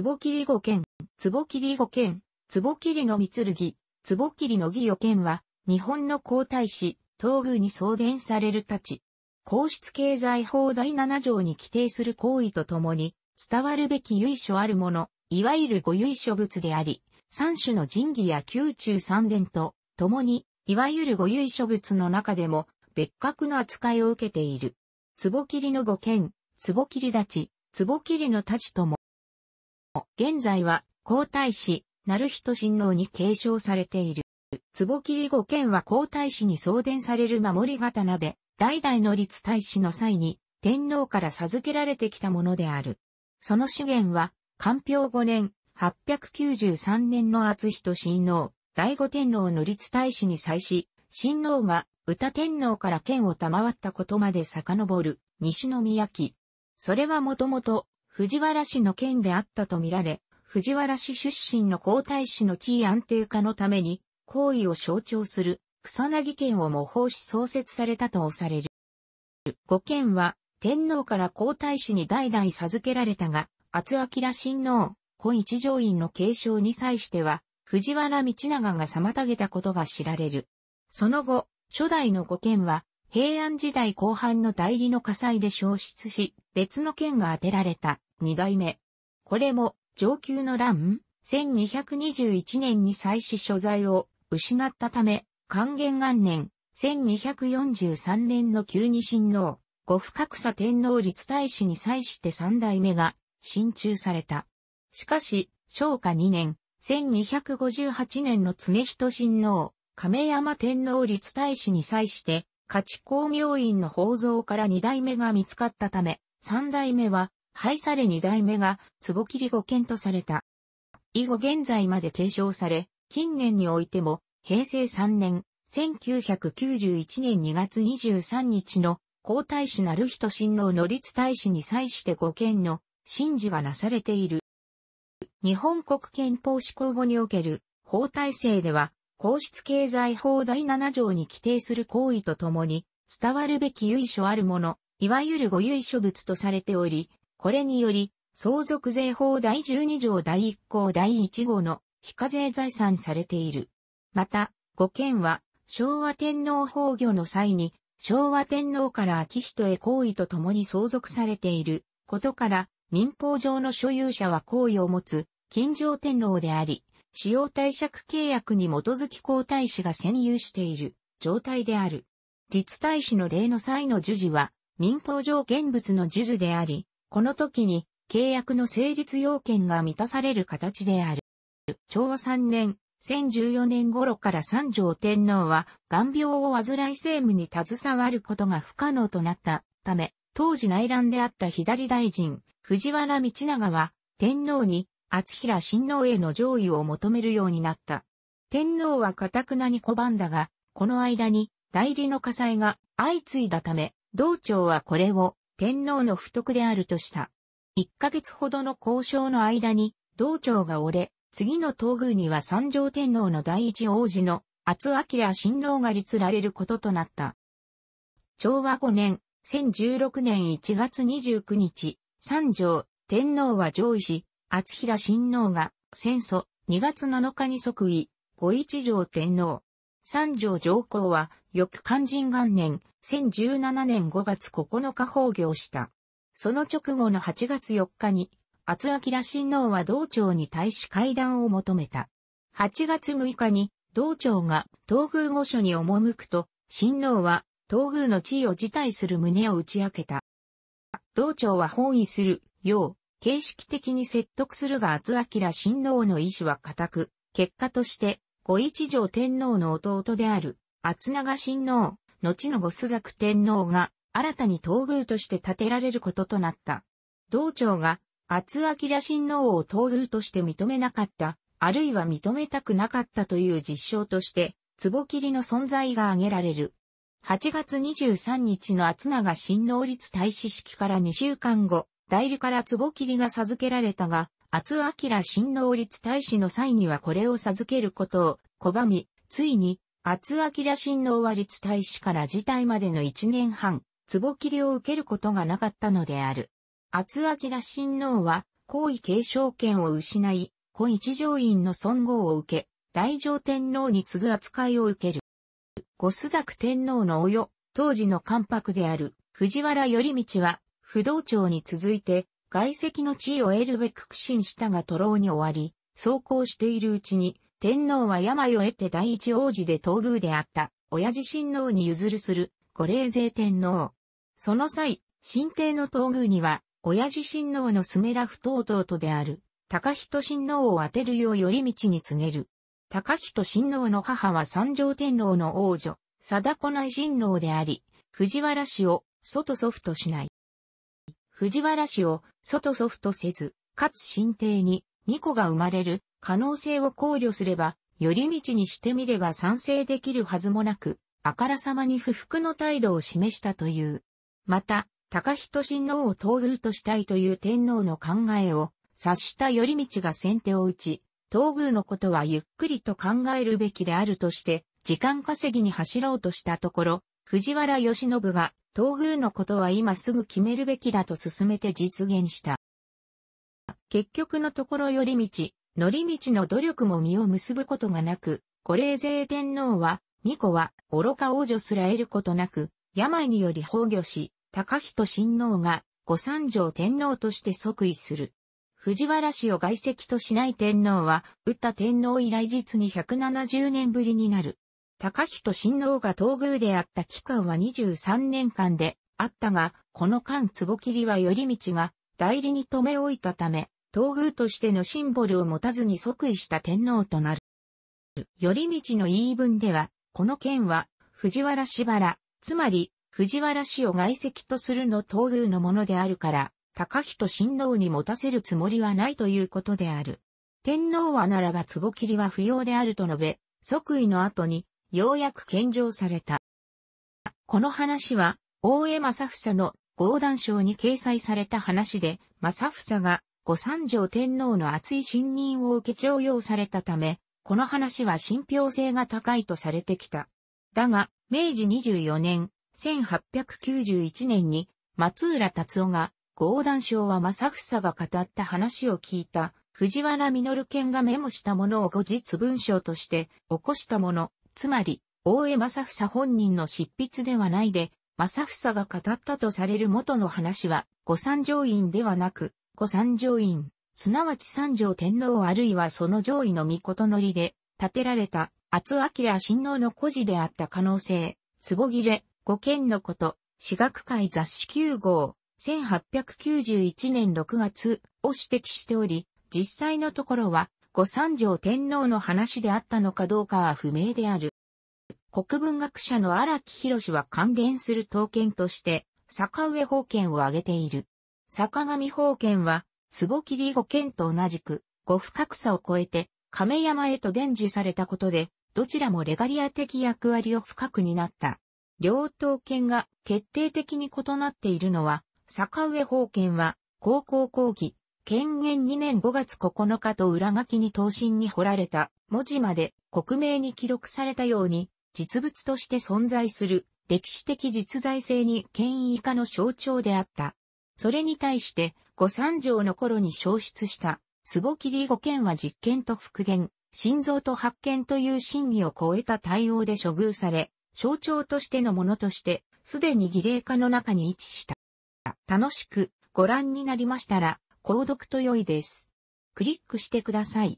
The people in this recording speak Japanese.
壺切り五剣、壺切り五剣、壺切りの三剣、壺切りの義予剣は、日本の皇太子、東宮に送電されるたち。皇室経済法第7条に規定する行為とともに、伝わるべき由緒あるもの、いわゆるご由緒物であり、三種の神器や宮中三殿と、共に、いわゆるご由緒物の中でも、別格の扱いを受けている。ぼきりの五剣、ぼきり立ち、ぼきりの立ちとも、現在は皇太子、なる人親王に継承されている。壺切御剣は皇太子に送電される守り刀で、代々の立太子の際に天皇から授けられてきたものである。その資源は、官平5年、893年の厚人親王、第五天皇の立太子に際し、親王が歌天皇から剣を賜ったことまで遡る、西宮記。それはもともと、藤原氏の件であったとみられ、藤原氏出身の皇太子の地位安定化のために、皇位を象徴する草薙県を模倣し創設されたとされる。五県は天皇から皇太子に代々授けられたが、厚明親王、古一条院の継承に際しては、藤原道長が妨げたことが知られる。その後、初代の五県は平安時代後半の代理の火災で消失し、別の件が当てられた、二代目。これも、上級の乱、1221年に祭祀所在を失ったため、還元元年、1243年の旧二神王、五不格差天皇立大使に際して三代目が、新中された。しかし、昭和2年、1258年の常人神皇、亀山天皇立大使に際して、家地公明院の宝蔵から二代目が見つかったため、三代目は、廃され二代目が、壺切り五剣とされた。以後現在まで継承され、近年においても、平成3年、1991年2月23日の、皇太子なる人親王の立大使に際して五剣の、神事はなされている。日本国憲法施行後における法体制では、皇室経済法第7条に規定する行為とともに、伝わるべき由緒あるもの、いわゆるご由緒物とされており、これにより、相続税法第12条第1項第1号の非課税財産されている。また、5件は、昭和天皇崩御の際に、昭和天皇から秋人へ行為とともに相続されていることから、民法上の所有者は行為を持つ、近城天皇であり、使用貸借契約に基づき皇太子が占有している状態である。立大使の例の際の授受は、民法上現物の授受であり、この時に契約の成立要件が満たされる形である。昭和3年、1014年頃から三条天皇は、眼病を患い政務に携わることが不可能となったため、当時内乱であった左大臣、藤原道長は、天皇に厚平親王への上位を求めるようになった。天皇は堅くなに拒んだが、この間に代理の火災が相次いだため、道庁はこれを天皇の不徳であるとした。一ヶ月ほどの交渉の間に道庁が折れ、次の東宮には三条天皇の第一王子の厚明新郎が立られることとなった。昭和5年、1016年1月29日、三条天皇は上位し、厚平親王が、戦祖、2月7日に即位、五一条天皇。三条上皇は、翌肝心元年、1017年5月9日崩御した。その直後の8月4日に、厚明親王は道庁に対し会談を求めた。8月6日に、道庁が東宮御所に赴くと、親王は東宮の地位を辞退する旨を打ち明けた。道庁は本意する、よう、形式的に説得するが厚明親王の意志は固く、結果として、五一条天皇の弟である、厚長親王、後の五朱雀天皇が、新たに東宮として建てられることとなった。道長が、厚明親王を東宮として認めなかった、あるいは認めたくなかったという実証として、壺切りの存在が挙げられる。8月23日の厚永新王立大使式から2週間後、代理から壺切りが授けられたが、厚明新能立大使の際にはこれを授けることを拒み、ついに、厚明新能は立大使から辞退までの1年半、壺切りを受けることがなかったのである。厚明新能は、皇位継承権を失い、古一条院の尊号を受け、大乗天皇に次ぐ扱いを受ける。五須作天皇のおよ、当時の関白である藤原頼道は不動町に続いて、外籍の地位を得るべく苦心したが徒労に終わり、走行しているうちに、天皇は病を得て第一王子で東宮であった、親父親王に譲るする、御霊勢天皇。その際、新帝の東宮には、親父親王のスメラフ等々とである、高人親王を当てるよう寄り道に告げる。高人親王の母は三条天皇の王女、貞子内親王であり、藤原氏を、外祖父としない。藤原氏を外祖父とせず、かつ新帝に巫女が生まれる可能性を考慮すれば、寄り道にしてみれば賛成できるはずもなく、あからさまに不服の態度を示したという。また、高人親王を東宮としたいという天皇の考えを察した寄り道が先手を打ち、東宮のことはゆっくりと考えるべきであるとして、時間稼ぎに走ろうとしたところ、藤原義信が、東宮のことは今すぐ決めるべきだと進めて実現した。結局のところ頼道、乗り道の努力も実を結ぶことがなく、五霊勢天皇は、巫女は愚か王女すら得ることなく、病により崩御し、高人親王が御三条天皇として即位する。藤原氏を外籍としない天皇は、打った天皇以来実に170年ぶりになる。高人親王が東宮であった期間は23年間であったが、この間壺切りは頼道が代理に留め置いたため、東宮としてのシンボルを持たずに即位した天皇となる。頼道の言い分では、この件は藤原氏原、つまり藤原氏を外籍とするの東宮のものであるから、高人親王に持たせるつもりはないということである。天皇はならば壺切りは不要であると述べ、即位の後にようやく献上された。この話は、大江正房の合談賞に掲載された話で、正房が五三条天皇の厚い信任を受け徴用されたため、この話は信憑性が高いとされてきた。だが、明治24年、1891年に、松浦達夫が、合談賞は正房が語った話を聞いた、藤原実剣がメモしたものを後日文章として、起こしたもの、つまり、大江正房本人の執筆ではないで、正房が語ったとされる元の話は、御三上院ではなく、御三上院、すなわち三条天皇あるいはその上位の御事のりで、建てられた、厚明親王の孤児であった可能性、壺切れ、御剣のこと、私学会雑誌9号、1891年6月を指摘しており、実際のところは、後三条天皇の話であったのかどうかは不明である。国文学者の荒木博は関連する刀剣として、坂上宝剣を挙げている。坂上宝剣は、壺切り五剣と同じく、五不格差を超えて、亀山へと伝授されたことで、どちらもレガリア的役割を深く担った。両刀剣が決定的に異なっているのは、坂上宝剣は、高校講義、権限2年5月9日と裏書きに答申に彫られた文字まで国名に記録されたように実物として存在する歴史的実在性に権威以下の象徴であった。それに対して五三条の頃に消失した壺切り五件は実験と復元、心臓と発見という真偽を超えた対応で処遇され、象徴としてのものとして、すでに儀礼化の中に位置した。楽しくご覧になりましたら、購読と良いです。クリックしてください。